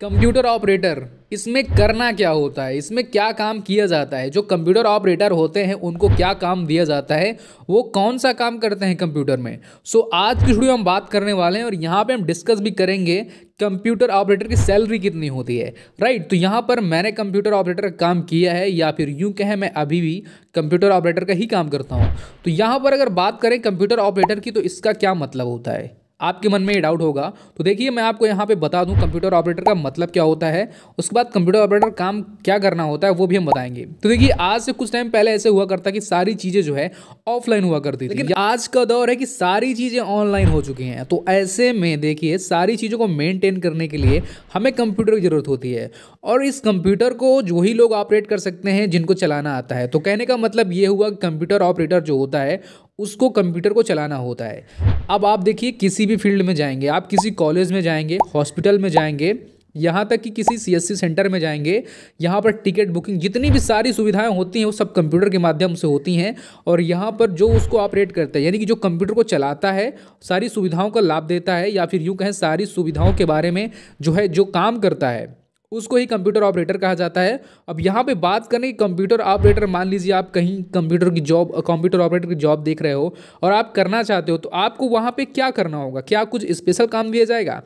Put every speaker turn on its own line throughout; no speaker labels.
computer operator इसमें करना क्या होता है इसमें क्या काम किया जाता है जो कंप्यूटर ऑपरेटर होते हैं उनको क्या काम दिया जाता है वो कौन सा काम करते हैं कंप्यूटर में सो so, आज की वीडियो हम बात करने वाले हैं और यहाँ पे हम डिस्कस भी करेंगे कंप्यूटर ऑपरेटर की सैलरी कितनी होती है राइट right, तो यहाँ पर मैंने कंप्यूटर ऑपरेटर का काम किया है या फिर यूँ कहें मैं अभी भी कंप्यूटर ऑपरेटर का ही काम करता हूँ तो यहाँ पर अगर बात करें कंप्यूटर ऑपरेटर की तो इसका क्या मतलब होता है आपके मन में ये डाउट होगा तो देखिए मैं आपको यहाँ पे बता दूँ कंप्यूटर ऑपरेटर का मतलब क्या होता है उसके बाद कंप्यूटर ऑपरेटर काम क्या करना होता है वो भी हम बताएंगे तो देखिए आज से कुछ टाइम पहले ऐसे हुआ करता कि सारी चीज़ें जो है ऑफलाइन हुआ करती थी लेकिन आज का दौर है कि सारी चीज़ें ऑनलाइन हो चुकी हैं तो ऐसे में देखिए सारी चीज़ों को मेनटेन करने के लिए हमें कंप्यूटर की ज़रूरत होती है और इस कंप्यूटर को जो ही लोग ऑपरेट कर सकते हैं जिनको चलाना आता है तो कहने का मतलब ये हुआ कंप्यूटर ऑपरेटर जो होता है उसको कंप्यूटर को चलाना होता है अब आप देखिए किसी भी फील्ड में जाएंगे आप किसी कॉलेज में जाएंगे हॉस्पिटल में जाएंगे यहाँ तक कि किसी सीएससी सेंटर में जाएंगे यहाँ पर टिकट बुकिंग जितनी भी सारी सुविधाएं होती हैं वो सब कंप्यूटर के माध्यम से होती हैं और यहाँ पर जो उसको ऑपरेट करता है यानी कि जो कंप्यूटर को चलाता है सारी सुविधाओं का लाभ देता है या फिर यूँ कहें सारी सुविधाओं के बारे में जो है जो काम करता है उसको ही कंप्यूटर ऑपरेटर कहा जाता है अब यहाँ पे बात करें कंप्यूटर ऑपरेटर मान लीजिए आप कहीं कंप्यूटर की जॉब कंप्यूटर ऑपरेटर की जॉब देख रहे हो और आप करना चाहते हो तो आपको वहाँ पे क्या करना होगा क्या कुछ स्पेशल काम दिया जाएगा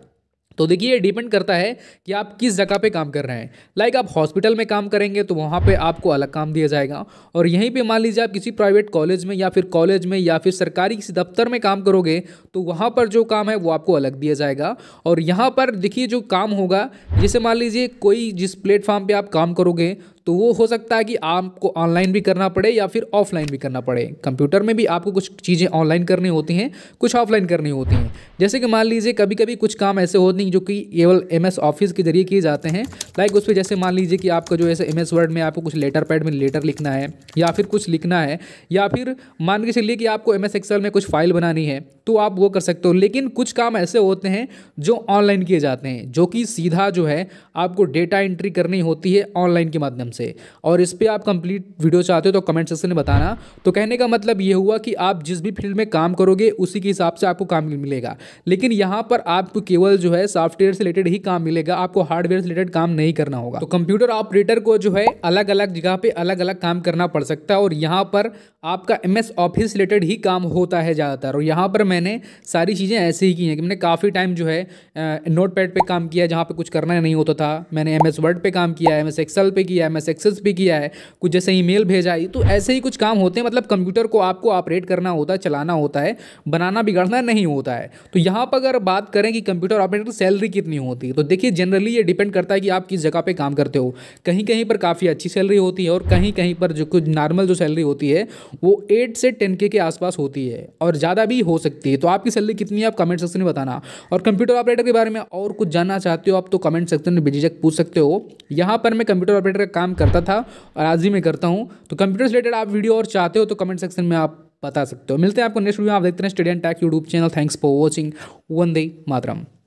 तो देखिए ये डिपेंड करता है कि आप किस जगह पे काम कर रहे हैं लाइक आप हॉस्पिटल में काम करेंगे तो वहाँ पे आपको अलग काम दिया जाएगा और यहीं पे मान लीजिए आप किसी प्राइवेट कॉलेज में या फिर कॉलेज में या फिर सरकारी किसी दफ्तर में काम करोगे तो वहाँ पर जो काम है वो आपको अलग दिया जाएगा और यहाँ पर देखिए जो काम होगा जैसे मान लीजिए कोई जिस प्लेटफॉर्म पर आप काम करोगे तो वो हो सकता है कि आपको ऑनलाइन भी करना पड़े या फिर ऑफलाइन भी करना पड़े कंप्यूटर में भी आपको कुछ चीज़ें ऑनलाइन करनी होती हैं कुछ ऑफलाइन करनी होती हैं जैसे कि मान लीजिए कभी कभी कुछ काम ऐसे होते हैं जो कि केवल एम ऑफिस के जरिए किए जाते हैं लाइक उस पर जैसे मान लीजिए कि आपका जो ऐसे एम वर्ड में आपको कुछ लेटर पैड में लेटर लिखना है या फिर कुछ लिखना है या फिर मान के चलिए कि आपको एम एस में कुछ फाइल बनानी है तो आप वो कर सकते हो लेकिन कुछ काम ऐसे होते हैं जो ऑनलाइन किए जाते हैं जो कि सीधा जो है आपको डेटा एंट्री करनी होती है ऑनलाइन के माध्यम माध्यम से और इस पर आप कंप्लीट वीडियो चाहते हो तो कमेंट सेक्शन में बताना तो कहने का मतलब ये हुआ कि आप जिस भी फील्ड में काम करोगे उसी के हिसाब से आपको काम मिलेगा लेकिन यहाँ पर आपको केवल जो है सॉफ्टवेयर से रिलेटेड ही काम मिलेगा आपको हार्डवेयर से रिलेटेड काम नहीं करना होगा तो कंप्यूटर ऑपरेटर को जो है अलग अलग जगह पर अलग अलग काम करना पड़ सकता है और यहाँ पर आपका एम ऑफिस रिलेटेड ही काम होता है ज़्यादातर और यहाँ पर मैंने सारी चीज़ें ऐसे ही की हैं कि मैंने काफ़ी टाइम जो है नोट पैड काम किया जहाँ पर कुछ करना नहीं होता था मैंने एम एस वर्ड पर काम किया एम एस एक्सल पर किया एम एस एक्सेस भी किया है कुछ जैसे ईमेल भेजा है तो ऐसे ही कुछ काम होते हैं मतलब कंप्यूटर को आपको ऑपरेट करना होता है चलाना होता है बनाना बिगाड़ना नहीं होता है तो यहाँ पर अगर बात करें कि कंप्यूटर ऑपरेटर की सैलरी कितनी होती है तो देखिए जनरली ये डिपेंड करता है कि आप किस जगह पर काम करते हो कहीं कहीं पर काफ़ी अच्छी सैलरी होती है और कहीं कहीं पर जो कुछ नॉर्मल जो सैलरी होती है वो एट से टेन के आसपास होती है और ज़्यादा भी हो सकती है तो आपकी सैलरी कितनी है आप कमेंट सेक्शन में बताना और कंप्यूटर ऑपरेटर के बारे में और कुछ जानना चाहते हो आप तो कमेंट सेक्शन में बेझिझक पूछ सकते हो यहाँ पर मैं कंप्यूटर ऑपरेटर का काम काम करता था और आज भी मैं करता हूँ तो कंप्यूटर से रिलेटेड आप वीडियो और चाहते हो तो कमेंट सेक्शन में आप बता सकते हो मिलते हैं आपको नेक्स्ट वीडियो आप देखते हैं study and tech YouTube channel thanks for watching Vande Mataram